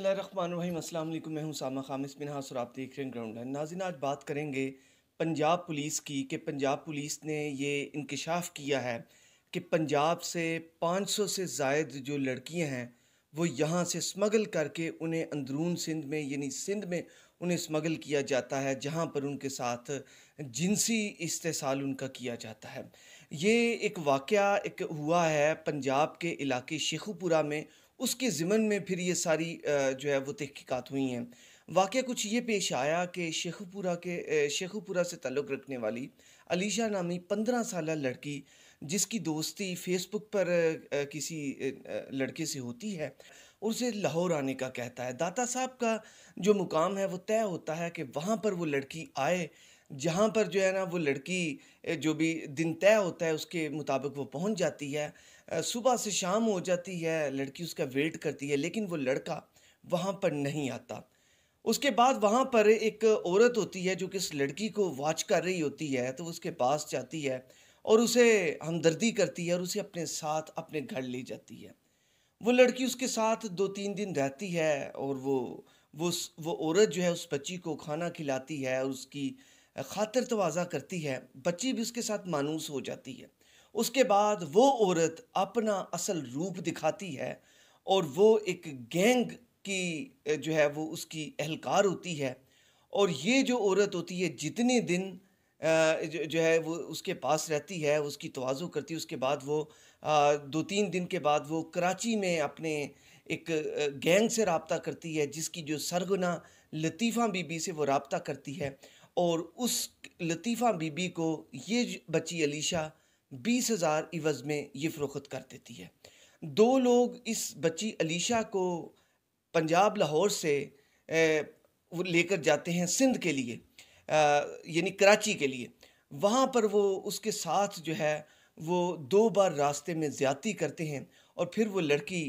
रही वालेकुम मैं हूं सामा खामिस मिनहास और आप देख रहे हैं ग्राउंड लाइन नाजिन आज बात करेंगे पंजाब पुलिस की कि पंजाब पुलिस ने ये इंकशाफ किया है कि पंजाब से 500 से जायद जो लड़कियां हैं वो यहाँ से स्मगल करके उन्हें अंदरून सिंध में यानी सिंध में उन्हें स्मगल किया जाता है जहाँ पर उनके साथ जिनसी इस्तेसाल उनका किया जाता है ये एक वाक़ एक हुआ है पंजाब के इलाके शेखुपुरा में उसके ज़िमन में फिर ये सारी जो है वो तहकीक़ात हुई हैं वाक़ कुछ ये पेश आया कि शेखुपुरा के शेखपुरा से ताल्लुक़ रखने वाली अलीशा नामी पंद्रह साल लड़की जिसकी दोस्ती फेसबुक पर किसी लड़के से होती है उसे लाहौर आने का कहता है दाता साहब का जो मुकाम है वो तय होता है कि वहाँ पर वो लड़की आए जहाँ पर जो है ना वो लड़की जो भी दिन तय होता है उसके मुताबिक वो पहुँच जाती है सुबह से शाम हो जाती है लड़की उसका वेट करती है लेकिन वो लड़का वहाँ पर नहीं आता उसके बाद वहाँ पर एक औरत होती है जो कि इस लड़की को वॉच कर रही होती है तो उसके पास जाती है और उसे हमदर्दी करती है और उसे अपने साथ अपने घर ले जाती है वो लड़की उसके साथ दो तीन दिन रहती है और वो वो वो औरत जो है उस बच्ची को खाना खिलाती है और उसकी खातर तोज़ा करती है बच्ची भी उसके साथ मानूस हो जाती है उसके बाद वो औरत अपना असल रूप दिखाती है और वो एक गैंग की जो है वो उसकी अहलकार होती है और ये जो औरत होती है जितने दिन जो, है वो उसके पास रहती है उसकी तोज़ु करती है उसके बाद वो दो तीन दिन के बाद वो कराची में अपने एक गैंग से रबता करती है जिसकी जो सरगुना लतीफ़ा बीबी से वो रबता करती है और उस लतीफ़ा बीबी को ये बच्ची अलीशा बीस हज़ार इवज़ में ये फ़रोख्त कर देती है दो लोग इस बच्ची अलीशा को पंजाब लाहौर से लेकर जाते हैं सिंध के लिए यानी कराची के लिए वहाँ पर वो उसके साथ जो है वो दो बार रास्ते में ज़्यादी करते हैं और फिर वो लड़की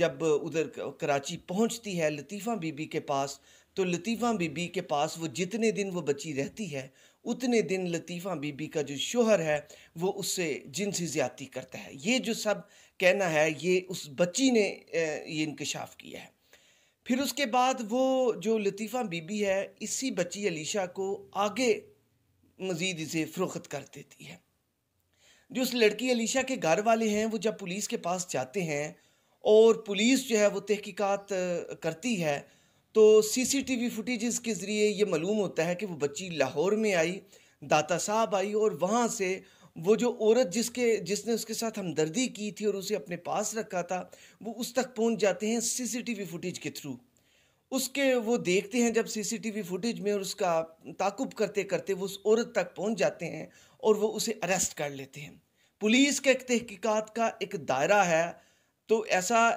जब उधर कराची पहुँचती है लतीफ़ा बीबी के पास तो लतीफ़ा बीबी के पास वो जितने दिन वो बच्ची रहती है उतने दिन लतीफ़ा बीबी का जो शोहर है वो उससे जिनसी ज़्यादती करता है ये जो सब कहना है ये उस बच्ची ने ये इनकशाफ किया है फिर उसके बाद वो जो लतीफ़ा बीबी है इसी बच्ची अलीशा को आगे मज़ीद इसे फ़रोख्त कर देती है जो उस लड़की अलीशा के घर वाले हैं वो जब पुलिस के पास जाते हैं और पुलिस जो है वो तहकीकात करती है तो सीसीटीवी फुटेजेस के ज़रिए ये मालूम होता है कि वो बच्ची लाहौर में आई दाता साहब आई और वहाँ से वो जो औरत जिसके जिसने उसके साथ हमदर्दी की थी और उसे अपने पास रखा था वो उस तक पहुँच जाते हैं सीसीटीवी फुटेज के थ्रू उसके वो देखते हैं जब सीसीटीवी फुटेज में और उसका ताकुब करते करते वो उस औरत तक पहुँच जाते हैं और वो उसे अरेस्ट कर लेते हैं पुलिस के तहकीकात का एक दायरा है तो ऐसा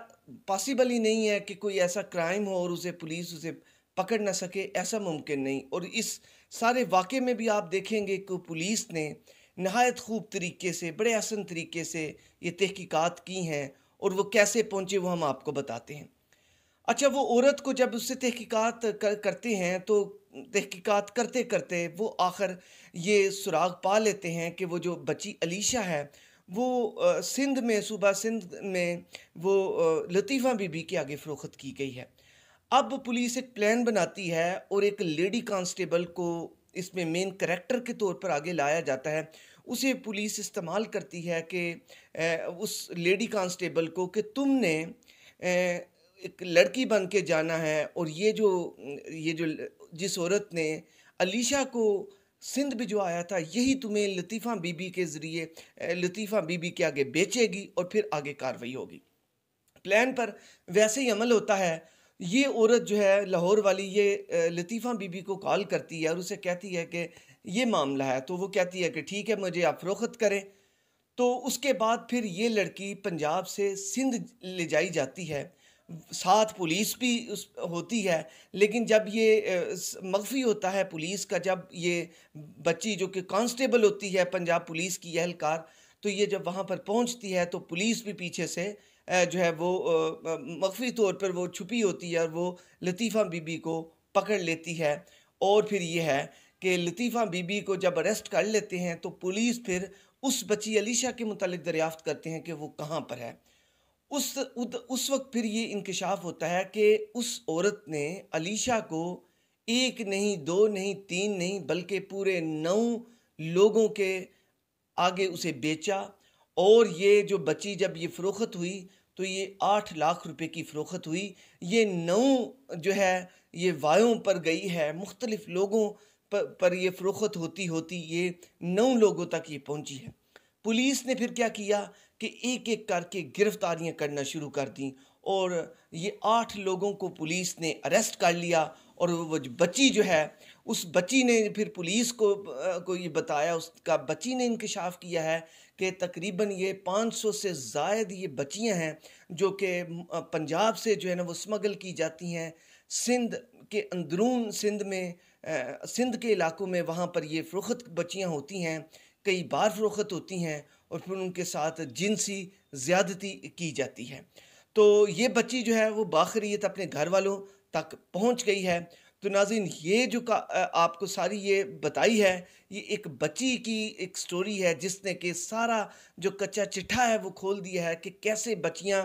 पॉसिबल ही नहीं है कि कोई ऐसा क्राइम हो और उसे पुलिस उसे पकड़ ना सके ऐसा मुमकिन नहीं और इस सारे वाक़े में भी आप देखेंगे कि पुलिस ने नहायत खूब तरीके से बड़े आसन तरीके से ये तहकीकात की हैं और वो कैसे पहुँचे वो हम आपको बताते हैं अच्छा वो औरत को जब उससे तहकीकात कर, करते हैं तो तहकीकत करते करते वो आखिर ये सुराग पा लेते हैं कि वो जो बची अलीशा है वो सिंध में सूबा सिंध में वो लतीफ़ा बीबी के आगे फ़रोख्त की गई है अब पुलिस एक प्लान बनाती है और एक लेडी कांस्टेबल को इसमें मेन करेक्टर के तौर पर आगे लाया जाता है उसे पुलिस इस्तेमाल करती है कि उस लेडी कांस्टेबल को कि तुमने एक लड़की बन के जाना है और ये जो ये जो जिस औरत ने अलीशा को सिंध भी जो आया था यही तुम्हें लतीफ़ा बीबी के ज़रिए लतीफ़ा बीबी के आगे बेचेगी और फिर आगे कार्रवाई होगी प्लान पर वैसे ही अमल होता है ये औरत जो है लाहौर वाली ये लतीफ़ा बीबी को कॉल करती है और उसे कहती है कि ये मामला है तो वो कहती है कि ठीक है मुझे आप फरोख्त करें तो उसके बाद फिर ये लड़की पंजाब से सिंध ले जाई जाती है साथ पुलिस भी उस होती है लेकिन जब ये मख्फी होता है पुलिस का जब ये बच्ची जो कि कांस्टेबल होती है पंजाब पुलिस की एहलकार तो ये जब वहाँ पर पहुँचती है तो पुलिस भी पीछे से जो है वो मख्फी तौर पर वो छुपी होती है और वो लतीफ़ा बीबी को पकड़ लेती है और फिर ये है कि लतीफ़ा बीबी को जब अरेस्ट कर लेते हैं तो पुलिस फिर उस बच्ची अलीशा के मुतल दरियाफ़त करते हैं कि वो कहाँ पर है उस उद, उस वक्त फिर ये इंकशाफ होता है कि उस औरत ने अलीशा को एक नहीं दो नहीं तीन नहीं बल्कि पूरे नौ लोगों के आगे उसे बेचा और ये जो बची जब ये फ़रोख्त हुई तो ये आठ लाख रुपए की फ़रोख्त हुई ये नौ जो है ये वायों पर गई है मुख्तलिफ़ लोगों पर, पर ये फ़रोख्त होती होती ये नौ लोगों तक ये पहुंची है पुलिस ने फिर क्या किया कि एक एक करके गिरफ्तारियां करना शुरू कर दी और ये आठ लोगों को पुलिस ने अरेस्ट कर लिया और वो बच्ची जो है उस बच्ची ने फिर पुलिस को को ये बताया उसका बच्ची ने इंकशाफ किया है कि तकरीबन ये 500 से जायद ये बच्चियां हैं जो कि पंजाब से जो है ना वो स्मगल की जाती हैं सिंध के अंदरून सिंध में सिंध के इलाकों में वहाँ पर ये फ़रोख्त बच्चियाँ होती हैं कई बार फरोख्त होती हैं और फिर उनके साथ जिनसी ज़्यादती की जाती है तो ये बच्ची जो है वो बाखरीत अपने घर वालों तक पहुँच गई है तो नाजिन ये जो का आपको सारी ये बताई है ये एक बच्ची की एक स्टोरी है जिसने कि सारा जो कच्चा चिट्ठा है वो खोल दिया है कि कैसे बच्चियाँ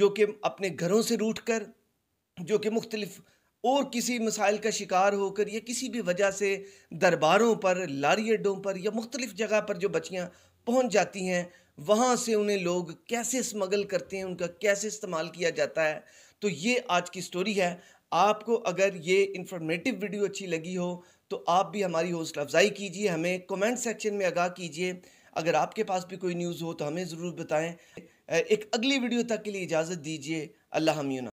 जो कि अपने घरों से रूठकर कर जो कि मुख्तलिफ़ और किसी मिसाइल का शिकार होकर या किसी भी वजह से दरबारों पर लारी अड्डों पर या मुख्तलिफ़ जगह पर जो बच्चियाँ पहुँच जाती हैं वहाँ से उन्हें लोग कैसे स्मगल करते हैं उनका कैसे इस्तेमाल किया जाता है तो ये आज की स्टोरी है आपको अगर ये इंफॉर्मेटिव वीडियो अच्छी लगी हो तो आप भी हमारी हौसला अफजाई कीजिए हमें कमेंट सेक्शन में आगाह कीजिए अगर आपके पास भी कोई न्यूज़ हो तो हमें ज़रूर बताएं एक अगली वीडियो तक के लिए इजाज़त दीजिए अल्लाह हमीना